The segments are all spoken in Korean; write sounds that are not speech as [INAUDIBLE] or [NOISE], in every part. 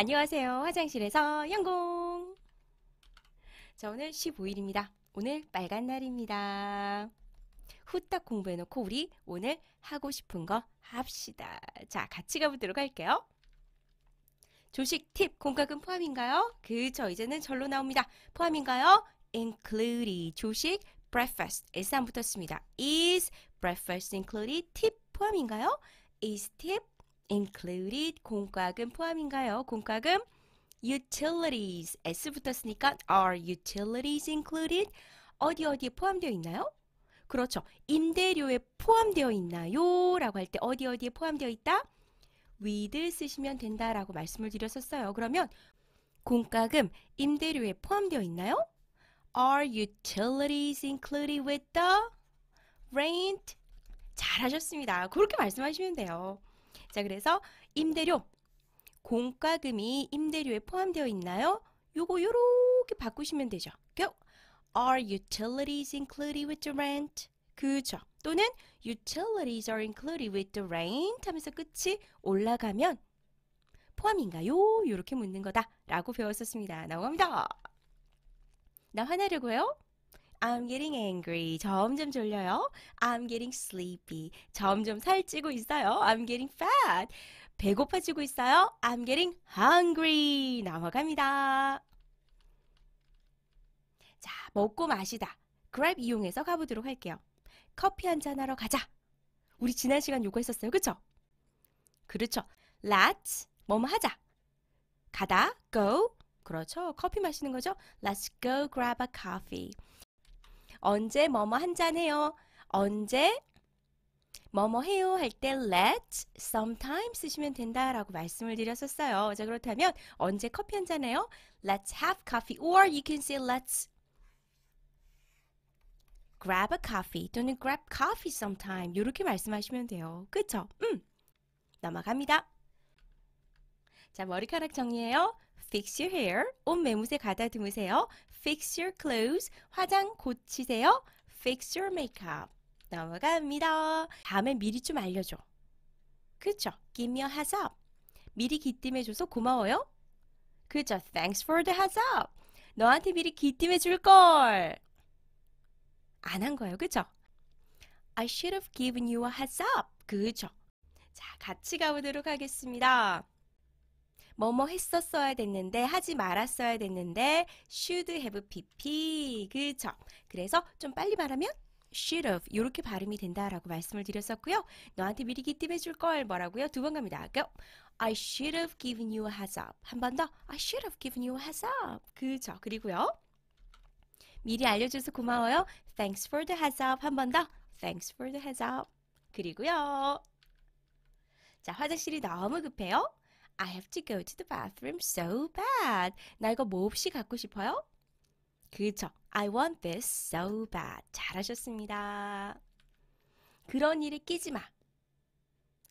안녕하세요. 화장실에서 영공! 자, 오늘 15일입니다. 오늘 빨간 날입니다. 후딱 공부해놓고 우리 오늘 하고 싶은 거 합시다. 자, 같이 가보도록 할게요. 조식 팁 공과금 포함인가요? 그쵸 이제는 절로 나옵니다. 포함인가요? i n c l u d i 조식 breakfast S 안 붙었습니다. is breakfast included 팁 포함인가요? is 팁 included 공과금 포함인가요? 공과금 utilities s 붙었으니까 are utilities included 어디 어디에 포함되어 있나요? 그렇죠. 임대료에 포함되어 있나요? 라고 할 때 어디 어디에 포함되어 있다? with 쓰시면 된다라고 말씀을 드렸었어요. 그러면 공과금 임대료에 포함되어 있나요? Are utilities included with the rent? 잘하셨습니다. 그렇게 말씀하시면 돼요. 자, 그래서 임대료 공과금이 임대료에 포함되어 있나요? 요거 요렇게 바꾸시면 되죠. 그죠? Are utilities included with the rent? 그죠. 또는 utilities are included with the rent 하면서 끝이 올라가면 포함인가요? 요렇게 묻는 거다 라고 배웠었습니다. 나옵니다나화내려고요 I'm getting angry. 점점 졸려요. I'm getting sleepy. 점점 살찌고 있어요. I'm getting fat. 배고파지고 있어요. I'm getting hungry. 넘어갑니다 자, 먹고 마시다. 그랩 이용해서 가보도록 할게요. 커피 한 잔 하러 가자. 우리 지난 시간 요거 했었어요. 그쵸? 그렇죠. Let's 뭐 뭐 하자. 가다, go. 그렇죠. 커피 마시는 거죠. Let's go grab a coffee. 언제 뭐뭐 한잔 해요. 언제 뭐뭐 해요 할 때 let sometime 쓰시면 된다라고 말씀을 드렸었어요. 자 그렇다면 언제 커피 한잔 해요? Let's have coffee or you can say let's grab a coffee 또는 grab coffee sometime 이렇게 말씀하시면 돼요. 그쵸? 음. 넘어갑니다. 자 머리카락 정리해요. fix your hair. 옷 매무새 가다듬으세요. fix your clothes. 화장 고치세요. fix your makeup. 넘어갑니다. 다음에 미리 좀 알려줘. 그쵸? Give me a heads up. 미리 기뜸해줘서 고마워요. 그쵸? Thanks for the heads up. 너한테 미리 기뜸해줄 걸. 안 한 거예요. 그쵸? I should have given you a heads up. 그쵸? 자, 같이 가보도록 하겠습니다. 뭐뭐 했었어야 됐는데 하지 말았어야 됐는데 should have pp 그죠? 그래서 좀 빨리 말하면 should have 이렇게 발음이 된다라고 말씀을 드렸었고요. 너한테 미리 기팁해 줄걸 뭐라고요? 두 번 갑니다. go. I should have given you a heads up. 한 번 더. I should have given you a heads up. 그죠? 그리고요. 미리 알려줘서 고마워요. Thanks for the heads up. 한 번 더. Thanks for the heads up. 그리고요. 자, 화장실이 너무 급해요. I have to go to the bathroom so bad. 나 이거 몹시 갖고 싶어요? 그쵸. I want this so bad. 잘하셨습니다. 그런 일에 끼지 마.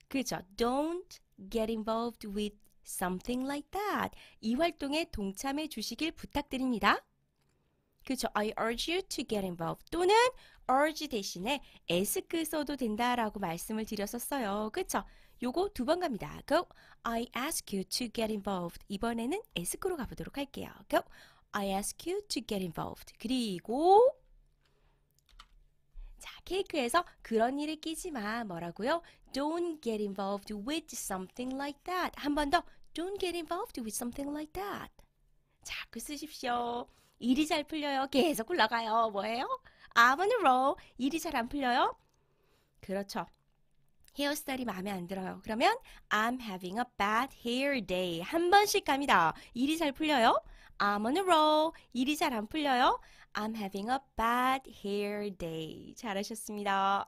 그쵸. Don't get involved with something like that. 이 활동에 동참해 주시길 부탁드립니다. 그쵸. I urge you to get involved. 또는 urge 대신에 ask 써도 된다라고 말씀을 드렸었어요. 그쵸. 요거 두 번 갑니다. Go. I ask you to get involved. 이번에는 에스 k 로 가보도록 할게요. Go. I ask you to get involved. 그리고 자, 케이크에서 그런 일에 끼지 마. 뭐라고요? Don't get involved with something like that. 한 번 더. Don't get involved with something like that. 자그 쓰십시오. 일이 잘 풀려요. 계속 올라가요. 뭐예요? I'm on a roll. 일이 잘 안 풀려요? 그렇죠. 헤어스타일이 마음에 안 들어요. 그러면 I'm having a bad hair day. 한 번씩 갑니다. 일이 잘 풀려요? I'm on a roll. 일이 잘 안 풀려요? I'm having a bad hair day. 잘하셨습니다.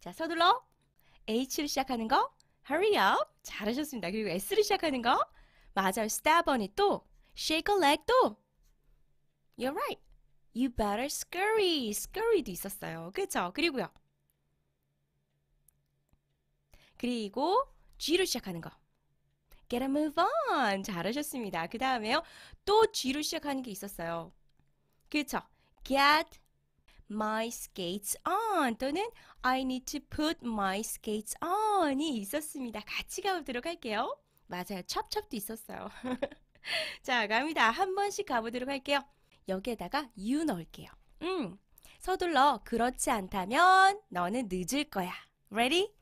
자, 서둘러. H로 시작하는 거. Hurry up. 잘하셨습니다. 그리고 S로 시작하는 거. 맞아요. Stubborn이 또. Shake a leg 또. You're right. You better scurry. Scurry도 있었어요. 그쵸? 그리고요. 그리고 G로 시작하는 거. Get a move on. 잘하셨습니다. 그 다음에요. 또 G로 시작하는 게 있었어요. 그쵸? 그렇죠? Get my skates on 또는 I need to put my skates on이 있었습니다. 같이 가보도록 할게요. 맞아요. 첩첩도 있었어요. [LAUGHS] 자, 갑니다. 한 번씩 가보도록 할게요. 여기에다가 you 넣을게요. 음, 서둘러 그렇지 않다면 너는 늦을 거야. Ready?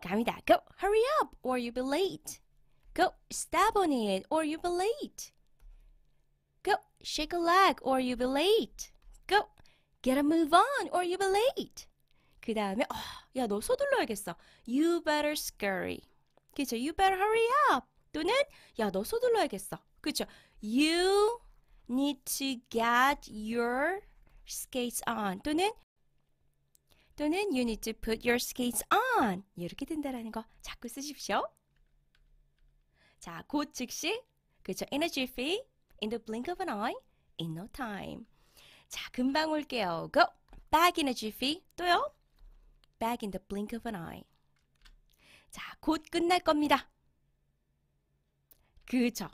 갑니다. Go, hurry up, or you'll be late. Go, step on it, or you'll be late. Go, shake a leg, or you'll be late. Go, get a move on, or you'll be late. 그 다음에 어, 너 서둘러야겠어. You better scurry. 그쵸? You better hurry up. 또는 야 너 서둘러야겠어. 그쵸? You need to get your skates on. 또는 또는 you need to put your skates on 이렇게 된다라는 거 자꾸 쓰십시오. 자, 곧 즉시 그쵸? In a jiffy, in the blink of an eye, in no time. 자, 금방 올게요. Go back in a jiffy. 또요. Back in the blink of an eye. 자, 곧 끝날 겁니다. 그죠?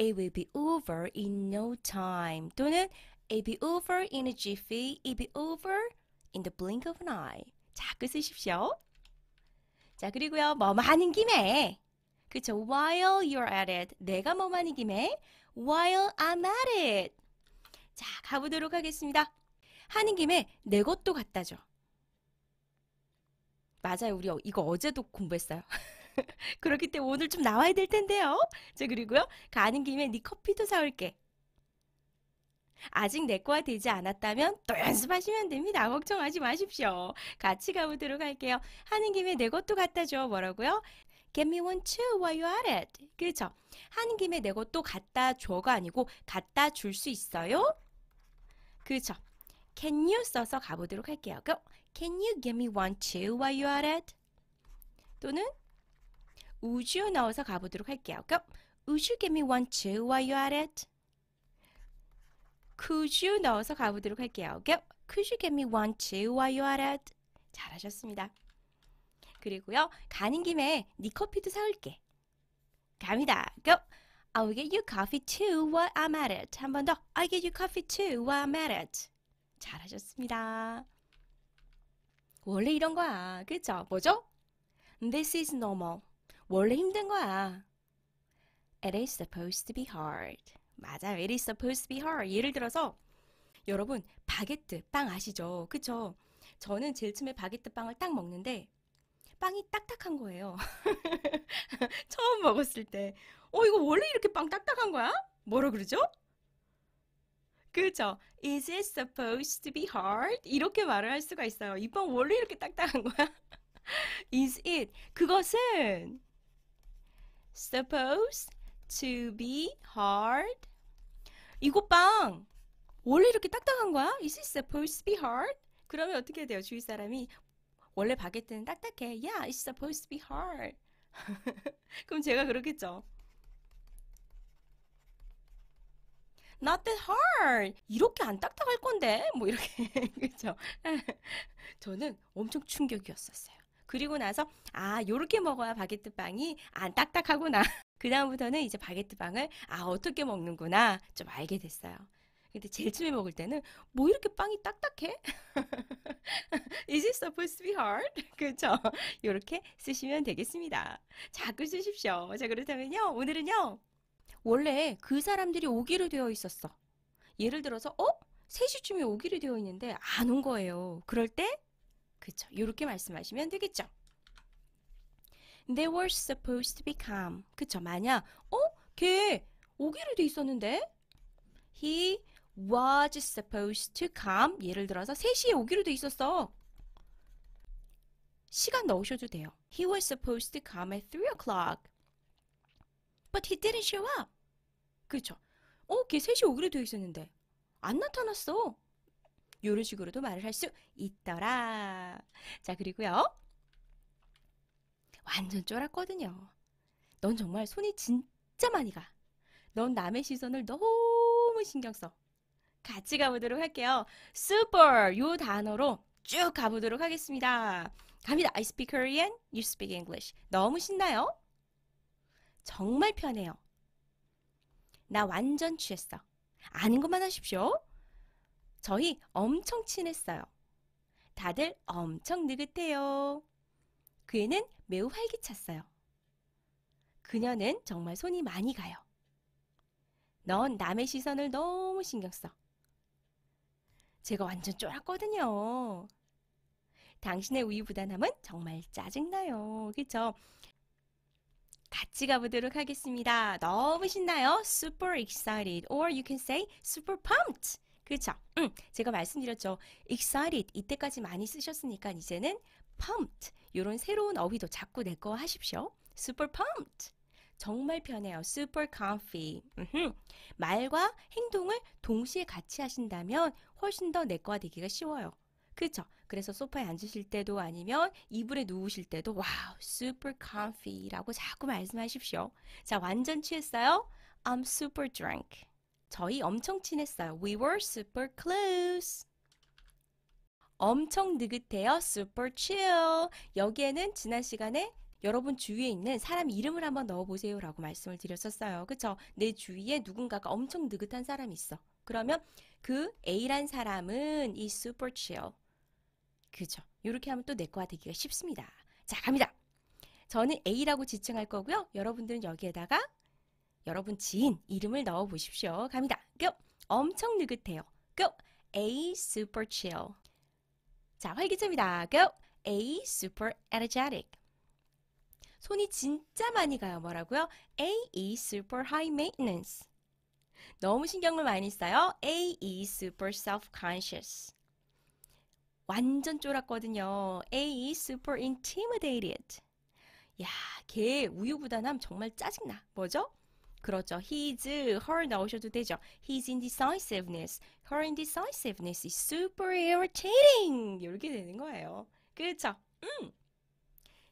It will be over in no time. 또는 It be over in a jiffy. It be over in the blink of an eye. 자꾸 쓰십시오. 자, 그리고요. 뭐뭐 하는 김에 그쵸? While you're at it. 내가 뭐뭐 하는 김에 while I'm at it. 자, 가보도록 하겠습니다. 하는 김에 내 것도 갖다 줘. 맞아요. 우리 이거 어제도 공부했어요. [LAUGHS] 그렇기 때문에 오늘 좀 나와야 될 텐데요. 자, 그리고요. 가는 김에 네 커피도 사올게. 아직 내과 되지 않았다면 또 연습하시면 됩니다. 걱정하지 마십시오. 같이 가보도록 할게요. 하는 김에 내 것도 갖다 줘. 뭐라고요? Get me one too while you are it. 그죠? 하는 김에 내 것도 갖다 줘가 아니고 갖다 줄 수 있어요? 그죠? Can you 써서 가보도록 할게요. Go. Can you get me one too while you are at? 또는 Would you 넣어서 가보도록 할게요. Go. Would you get me one too while you are at? could you 넣어서 가보도록 할게요. Get, could you get me one too while you are at? 잘하셨습니다. 그리고요. 가는 김에 네 커피도 사올게. 갑니다. Go. I'll get you coffee too while I'm at it. 한 번 더. I'll get you coffee too while I'm at it. 잘하셨습니다. 원래 이런 거야. 그죠? 뭐죠? This is normal. 원래 힘든 거야. It is supposed to be hard. 맞아요. It is supposed to be h a r 예를 들어서 여러분 바게트 빵 아시죠? 그쵸? 저는 제일 처음에 바게트 빵을 딱 먹는데 빵이 딱딱한 거예요. [LAUGHS] 처음 먹었을 때. 어, 이거 원래 이렇게 빵 딱딱한 거야? 뭐라 그러죠? 그죠? Is it supposed to be hard? 이렇게 말을 할 수가 있어요. 이 빵 원래 이렇게 딱딱한 거야? [LAUGHS] Is it? 그것은 supposed to be hard. 이것 빵 원래 이렇게 딱딱한 거야? Is it supposed to be hard? 그러면 어떻게 돼요? 주위 사람이 원래 바게트는 딱딱해. Yeah, it's supposed to be hard. [LAUGHS] 그럼 제가 그러겠죠. Not that hard. 이렇게 안 딱딱할 건데 뭐 이렇게 [LAUGHS] 그렇죠. [LAUGHS] 저는 엄청 충격이었었어요. 그리고 나서 아 요렇게 먹어야 바게트 빵이 안 딱딱하구나 그 다음부터는 이제 바게트 빵을 아 어떻게 먹는구나 좀 알게 됐어요. 근데 제일 처음에 먹을 때는 뭐 이렇게 빵이 딱딱해? [LAUGHS] Is it supposed to be hard? [LAUGHS] 그렇죠? 이렇게 쓰시면 되겠습니다. 자꾸 쓰십시오. 자 그렇다면요 오늘은요 원래 그 사람들이 오기로 되어 있었어. 예를 들어서 어? 3시쯤에 오기로 되어 있는데 안 온 거예요. 그럴 때 그렇죠. 이렇게 말씀하시면 되겠죠. They were supposed to become. 그쵸? 만약 어? 걔 오기로 돼 있었는데? He was supposed to come. 예를 들어서 3시에 오기로 돼 있었어. 시간 넣으셔도 돼요. He was supposed to come at 3 o'clock. But he didn't show up. 그쵸? 어? 걔 3시에 오기로 돼 있었는데 안 나타났어. 요런 식으로도 말을 할 수 있더라. 자, 그리고요. 완전 쫄았거든요. 넌 정말 손이 진짜 많이 가. 넌 남의 시선을 너무 신경 써. 같이 가보도록 할게요. Super! 요 단어로 쭉 가보도록 하겠습니다. 갑니다. I speak Korean, you speak English. 너무 신나요? 정말 편해요. 나 완전 취했어. 아닌 것만 하십시오. 저희 엄청 친했어요. 다들 엄청 느긋해요. 그애는 매우 활기찼어요. 그녀는 정말 손이 많이 가요. 넌 남의 시선을 너무 신경 써. 제가 완전 쫄았거든요. 당신의 우유부단함은 정말 짜증나요. 그쵸? 같이 가보도록 하겠습니다. 너무 신나요? Super excited or you can say super pumped. 그쵸죠 음, 제가 말씀드렸죠. excited 이때까지 많이 쓰셨으니까 이제는 pumped 이런 새로운 어휘도 자꾸 내꺼 하십시오. super pumped. 정말 편해요. super comfy. 으흠. 말과 행동을 동시에 같이 하신다면 훨씬 더내꺼가 되기가 쉬워요. 그쵸 그래서 소파에 앉으실 때도 아니면 이불에 누우실 때도 와우, super comfy라고 자꾸 말씀하십시오. 자, 완전 취했어요? I'm super drunk. 저희 엄청 친했어요. We were super close. 엄청 느긋해요. super chill. 여기에는 지난 시간에 여러분 주위에 있는 사람 이름을 한번 넣어보세요 라고 말씀을 드렸었어요. 그쵸? 내 주위에 누군가가 엄청 느긋한 사람이 있어. 그러면 그 A란 사람은 이 super chill. 그쵸 이렇게 하면 또 내 거가 되기가 쉽습니다. 자, 갑니다. 저는 A라고 지칭할 거고요. 여러분들은 여기에다가 여러분 지인 이름을 넣어 보십시오. 갑니다. 엄청 느긋해요. 고! A super chill. 자, 활기차이다 Go! A, super energetic. 손이 진짜 많이 가요. 뭐라고요? A is super high maintenance. 너무 신경을 많이 써요. A is super self-conscious. 완전 쫄았거든요. A is super intimidated. 야, 걔 우유부단함 정말 짜증나. 뭐죠? 그렇죠. His, her 나오셔도 되죠. His indecisiveness, her indecisiveness is super irritating. 이렇게 되는 거예요. 그렇죠? 음.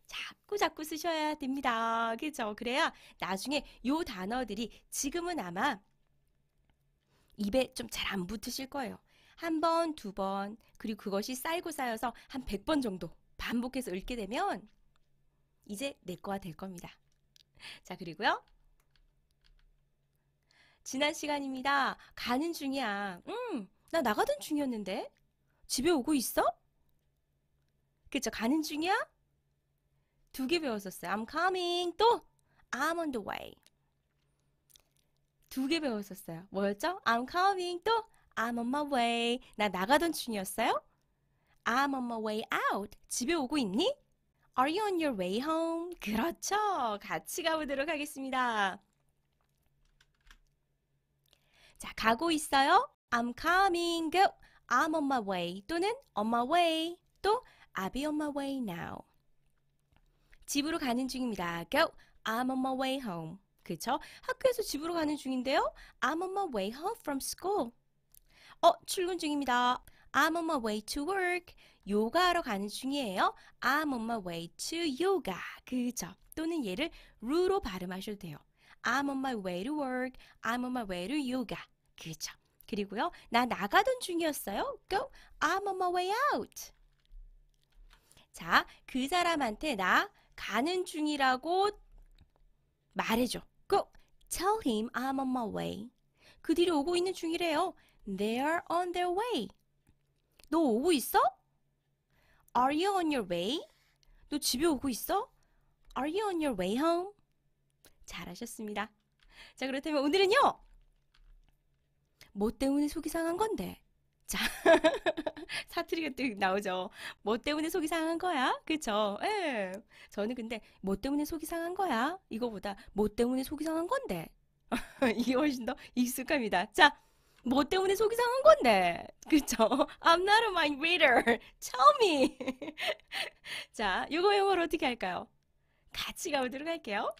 자꾸 자꾸 쓰셔야 됩니다. 그렇죠? 그래야 나중에 요 단어들이 지금은 아마 입에 좀 잘 안 붙으실 거예요. 한 번, 두 번, 그리고 그것이 쌓이고 쌓여서 한 100번 정도 반복해서 읽게 되면 이제 내 거가 될 겁니다. 자, 그리고요. 지난 시간입니다. 가는 중이야. 음, 나 나가던 중이었는데. 집에 오고 있어? 그쵸, 가는 중이야? 두 개 배웠었어요. I'm coming. 또, I'm on the way. 두 개 배웠었어요. 뭐였죠? I'm coming. 또, I'm on my way. 나 나가던 중이었어요? I'm on my way out. 집에 오고 있니? Are you on your way home? 그렇죠. 같이 가보도록 하겠습니다. 자, 가고 있어요. I'm coming. Go. I'm on my way. 또는 on my way. 또 I'll be on my way now. 집으로 가는 중입니다. Go. I'm on my way home. 그쵸? 학교에서 집으로 가는 중인데요. I'm on my way home from school. 어, 출근 중입니다. I'm on my way to work. 요가하러 가는 중이에요. I'm on my way to yoga. 그죠? 또는 얘를 루로 발음하셔도 돼요. I'm on my way to work. I'm on my way to yoga. 그죠. 그리고요. 나 나가던 중이었어요. Go. I'm on my way out. 자, 그 사람한테 나 가는 중이라고 말해줘. Go. Tell him I'm on my way. 그들이 오고 있는 중이래요. They're on their way. 너 오고 있어? Are you on your way? 너 집에 오고 있어? Are you on your way home? 잘하셨습니다. 자, 그렇다면 오늘은요. 뭐 때문에 속이 상한 건데? 자, [LAUGHS] 사투리가 또 나오죠. 뭐 때문에 속이 상한 거야? 그쵸? 예. 저는 근데 뭐 때문에 속이 상한 거야? 이거보다 뭐 때문에 속이 상한 건데? [LAUGHS] 이게 훨씬 더 익숙합니다. 자, 뭐 때문에 속이 상한 건데? 그쵸? I'm not a mind reader. Tell me. [LAUGHS] 자, 요거 영어로 어떻게 할까요? 같이 가보도록 할게요.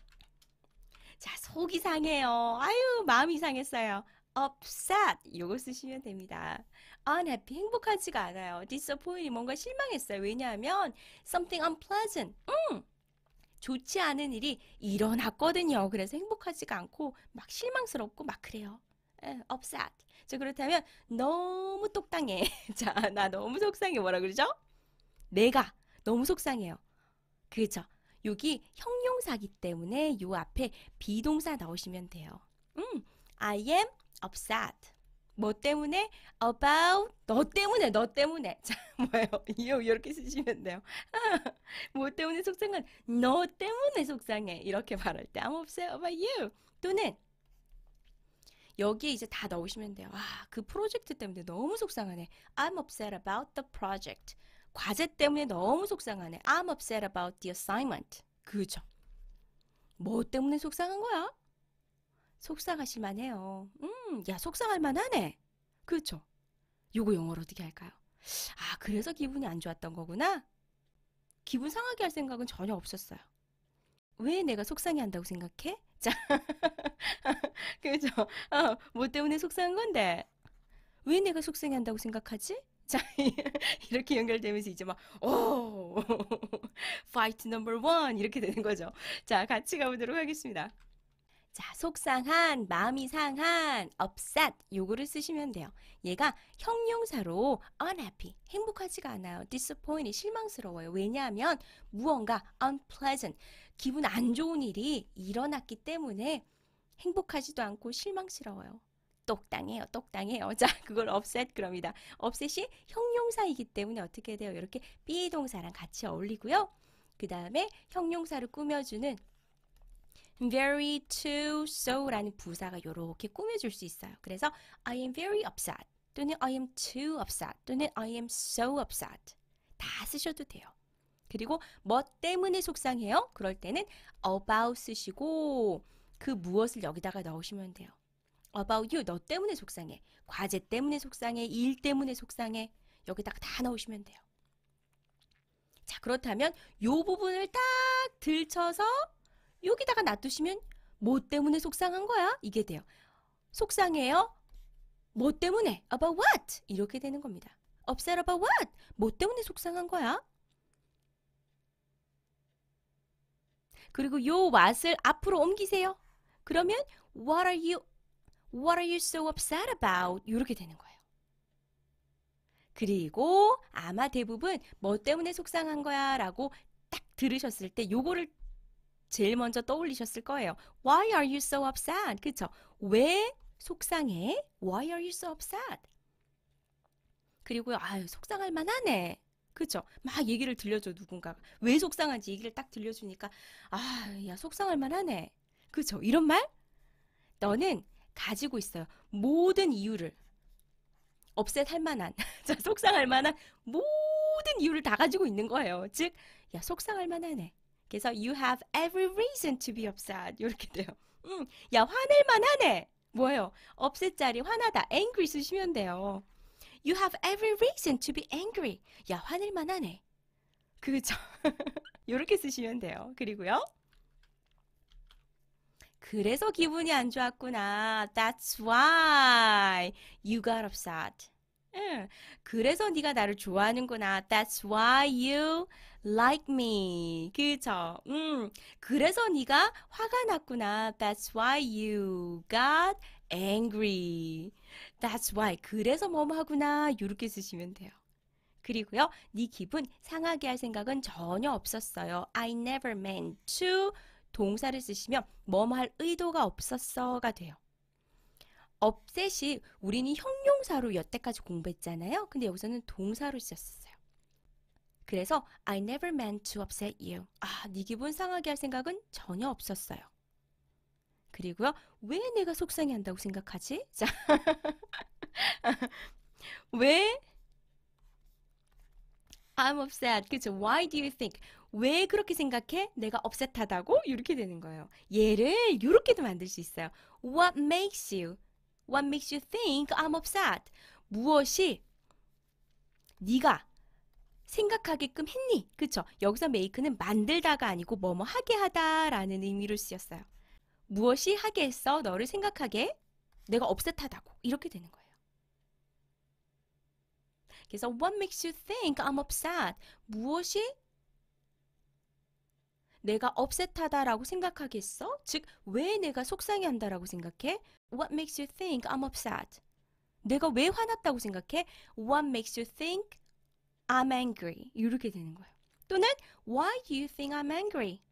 자, 속이 상해요. 아유, 마음이 상했어요. upset 이거 쓰시면 됩니다. unhappy 행복하지가 않아요. d i s a p p o i n t e d 뭔가 실망했어요. 왜냐하면 something unpleasant 음, 좋지 않은 일이 일어났거든요. 그래서 행복하지가 않고 막 실망스럽고 막 그래요. 에, 예, upset. 자 그렇다면 너무 똑당해. [LAUGHS] 자나 너무 속상해 뭐라 그러죠? 내가 너무 속상해요. 그렇죠? 여기 형용사기 때문에 요 앞에 비동사 넣으시면 돼요. 음, I am upset. 뭐 때문에? About 너 때문에 너 때문에 [LAUGHS] 자 뭐예요? 이요 이렇게 쓰시면 돼요. [LAUGHS] 뭐 때문에 속상한? 너 때문에 속상해 이렇게 말할 때 I'm upset about you 또는 여기에 이제 다 넣으시면 돼요. 아, 그 프로젝트 때문에 너무 속상하네. I'm upset about the project. 과제 때문에 너무 속상하네. I'm upset about the assignment. 그죠? 뭐 때문에 속상한 거야? 속상하실 만해요. 음, 야, 속상할 만하네. 그렇죠? 요거 영어로 어떻게 할까요? 아, 그래서 기분이 안 좋았던 거구나. 기분 상하게 할 생각은 전혀 없었어요. 왜 내가 속상해 한다고 생각해? [LAUGHS] 자, 그죠? 어, 뭐 때문에 속상한 건데? 왜 내가 속상해 한다고 생각하지? 자, [LAUGHS] 이렇게 연결되면서 이제 막, 오! 파이트 넘버 원! 이렇게 되는 거죠. 자, 같이 가보도록 하겠습니다. 자, 속상한, 마음이 상한, upset 요거를 쓰시면 돼요. 얘가 형용사로 unhappy, 행복하지가 않아요. disappointed, 실망스러워요. 왜냐하면 무언가 unpleasant, 기분 안 좋은 일이 일어났기 때문에 행복하지도 않고 실망스러워요. 똑당해요, 똑당해요. [LAUGHS] 자, 그걸 upset 그럽니다. upset이 형용사이기 때문에 어떻게 돼요? 이렇게 be 동사랑 같이 어울리고요. 그 다음에 형용사를 꾸며주는 very to so라는 부사가 이렇게 꾸며줄 수 있어요. 그래서 I am very upset 또는 I am too upset 또는 I am so upset 다 쓰셔도 돼요. 그리고 뭐 때문에 속상해요? 그럴 때는 about 쓰시고 그 무엇을 여기다가 넣으시면 돼요. about you 너 때문에 속상해. 과제 때문에 속상해. 일 때문에 속상해. 여기다가 다 넣으시면 돼요. 자, 그렇다면 요 부분을 딱 들쳐서 여기다가 놔두시면 뭐 때문에 속상한 거야? 이게 돼요. 속상해요? 뭐 때문에? About what? 이렇게 되는 겁니다. Upset about what? 뭐 때문에 속상한 거야? 그리고 요 what을 앞으로 옮기세요. 그러면 what are you what are you so upset about? 이렇게 되는 거예요. 그리고 아마 대부분 뭐 때문에 속상한 거야라고 딱 들으셨을 때 요거를 제일 먼저 떠올리셨을 거예요. Why are you so upset? 그쵸? 왜 속상해? Why are you so upset? 그리고요, 아유, 속상할 만하네. 그쵸막 얘기를 들려줘, 누군가가. 왜 속상한지 얘기를 딱 들려주니까, 아, 야, 속상할 만하네. 그쵸 이런 말? 너는 가지고 있어요. 모든 이유를. 없셋할 만한, [LAUGHS] 속상할 만한 모든 이유를 다 가지고 있는 거예요. 즉, 야, 속상할 만하네. 그래서 you have every reason to be upset 이렇게 돼요. 음, 야 화낼만 하네. 뭐예요? upset 자리 화나다 angry 쓰시면 돼요. You have every reason to be angry. 야 화낼만 하네. 그죠? 이렇게 쓰시면 돼요. 그리고요. 그래서 기분이 안 좋았구나. That's why you got upset. 응. 그래서 네가 나를 좋아하는구나. That's why you like me. 그쵸 음. 그래서 네가 화가 났구나. That's why you got angry. That's why. 그래서 뭐뭐 하구나. 이렇게 쓰시면 돼요. 그리고요. 네 기분 상하게 할 생각은 전혀 없었어요. I never meant to 동사를 쓰시면 뭐뭐 할 의도가 없었어가 돼요. 업셋이 우리는 형용사로 여태까지 공부했잖아요. 근데 여기서는 동사로 쓰였어요. 그래서 I never meant to upset you. 아, 네 기분 상하게 할 생각은 전혀 없었어요. 그리고요, 왜 내가 속상해 한다고 생각하지? 자, 왜 I'm upset. 그죠? Why do you think? 왜 그렇게 생각해? 내가 s e t 하다고 이렇게 되는 거예요. 얘를 이렇게도 만들 수 있어요. What makes you? What makes you think I'm upset? 무엇이 네가 생각하게끔 했니? 그쵸? 여기서 make는 만들다가 아니고 뭐뭐 하게 하다라는 의미로 쓰였어요. 무엇이 하게 했어? 너를 생각하게? 내가 업셋하다고. 이렇게 되는 거예요. 그래서 what makes you think I'm upset? 무엇이 내가 업셋하다라고 생각하겠어? 즉, 왜 내가 속상해한다라고 생각해? What makes you think I'm upset? 내가 왜 화났다고 생각해? What makes you think I'm angry 이렇게 되는 거예요. 또는 Why do you think I'm angry?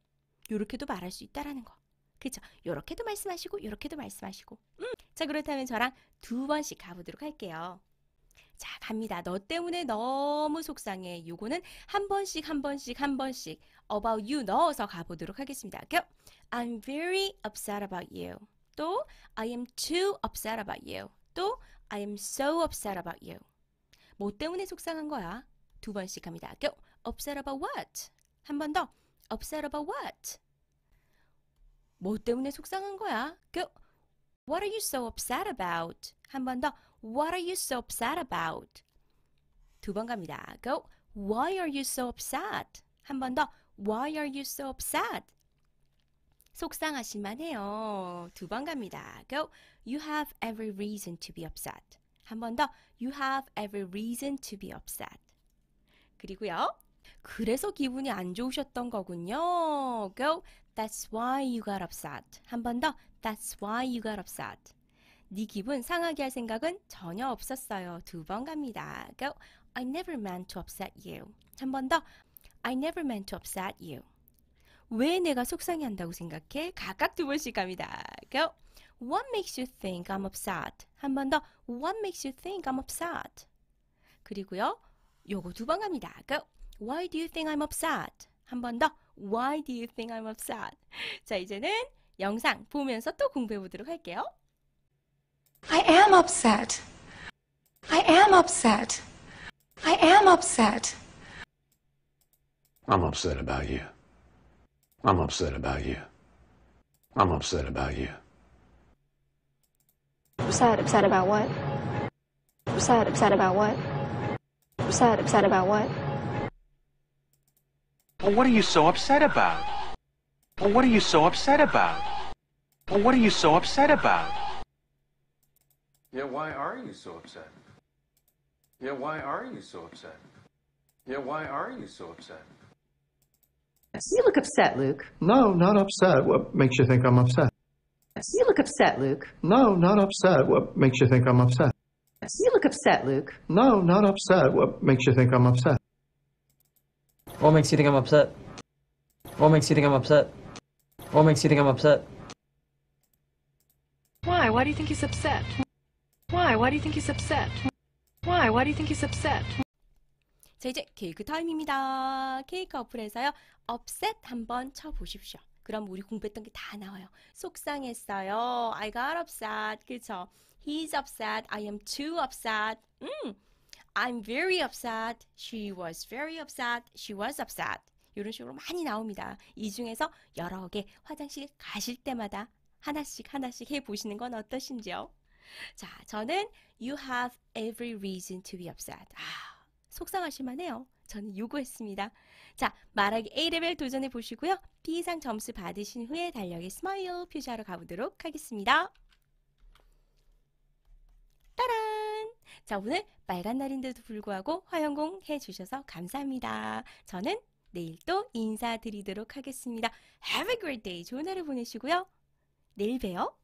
이렇게도 말할 수 있다라는 거. 그렇죠? 이렇게도 말씀하시고 이렇게도 말씀하시고. 음. 자 그렇다면 저랑 두 번씩 가보도록 할게요. 자 갑니다. 너 때문에 너무 속상해. 요거는 한 번씩 한 번씩 한 번씩 about you 넣어서 가보도록 하겠습니다. 그 I'm very upset about you. 또 I am too upset about you. 또 I am so upset about you. 뭐 때문에 속상한 거야? 두 번씩 갑니다. Go. Upset about what? 한 번 더. Upset about what? 뭐 때문에 속상한 거야? Go. What are you so upset about? 한 번 더. What are you so upset about? 두 번 갑니다. Go. Why are you so upset? 한 번 더. Why are you so upset? 속상하실만 해요. 두 번 갑니다. Go. You have every reason to be upset. 한 번 더. You have every reason to be upset. 그리고요. 그래서 기분이 안 좋으셨던 거군요. Go. That's why you got upset. 한 번 더. That's why you got upset. 네 기분 상하게 할 생각은 전혀 없었어요. 두 번 갑니다. Go. I never meant to upset you. 한 번 더. I never meant to upset you. 왜 내가 속상해 한다고 생각해? 각각 두 번씩 갑니다. Go. What makes you think I'm upset? 한 번 더. What makes you think I'm upset? 그리고요. 요거 두번 갑니다. Go. Why do you think I'm upset? 한번 더. Why do you think I'm upset? [LAUGHS] 자, 이제는 영상 보면서 또 공부해 보도록 할게요. I am upset. I am upset. I am upset. I'm upset about you. I'm upset about you. I'm upset about you. Upset, upset about what? Upset, upset about what? upset. Upset about what? Well, what are you so upset about? Well, what are you so upset about? Well, what are you so upset about? Yeah, why are you so upset? Yeah, why are you so upset? Yeah, why are you so upset? You look upset, Luke. No, not upset. What makes you think I'm upset? You look upset, Luke. No, not upset. What makes you think I'm upset? You look upset, Luke. No, not upset. What makes you think I'm upset? What makes you think I'm upset? What makes you think I'm upset? What makes you think I'm upset? Why? Why do you think he's upset? Why? Why do you think he's upset? Why? Why do you think he's upset? 자 이제 케이크 타임입니다. 케이크 어플에서요. upset 한번 쳐보십시오. 그럼 우리 공부했던 게 다 나와요. 속상했어요. I got upset. 그쵸? He's upset. I am too upset. 음, I'm very upset. She was very upset. She was upset. 이런 식으로 많이 나옵니다. 이 중에서 여러 개 화장실 가실 때마다 하나씩 하나씩 해 보시는 건 어떠신지요? 자, 저는 you have every reason to be upset. 아, 속상하실 만해요. 저는 요구했습니다. 자, 말하기 A레벨 도전해 보시고요. B상 점수 받으신 후에 달력에 스마일 표시하러 가보도록 하겠습니다. 따란! 자, 오늘 빨간 날인데도 불구하고 화영공 해주셔서 감사합니다. 저는 내일 또 인사드리도록 하겠습니다. Have a great day. 좋은 하루 보내시고요. 내일 봬요.